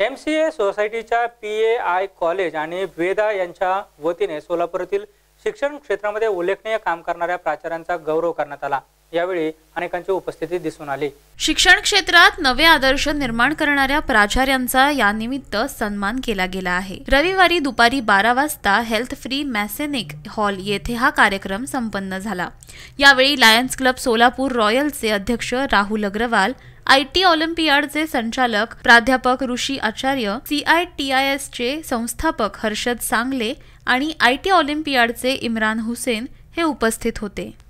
M C ए सोसायटीच्या P A I college आणि वेदा यांच्या वतीने सोलापूरातील शिक्षण क्षेत्रामध्ये उल्लेखनीय काम करणाऱ्या प्राचार्यांचा गौरव करण्यात आला यावेळी अनेकांची उपस्थिती दिसून आली शिक्षण क्षेत्रात नवे आदर्श निर्माण करणाऱ्या प्राचार्यांचा यानिमित्त सन्मान केला गेला आहे रविवारी दुपारी बारा वाजता हेल्थ फ्री मॅसेनिक हॉल येथे हा कार्यक्रम संपन्न झाला यावेळी लायन्स क्लब सोलापूर रॉयलचे अध्यक्ष राहुल अग्रवाल आय टी ऑलिम्पियाडचे संचालक प्राध्यापक Rishi Acharya C I T I एसचे संस्थापक हर्षद सांगले आणि आय टी ऑलिम्पियाडचे इम्रान हुसेन हे उपस्थित होते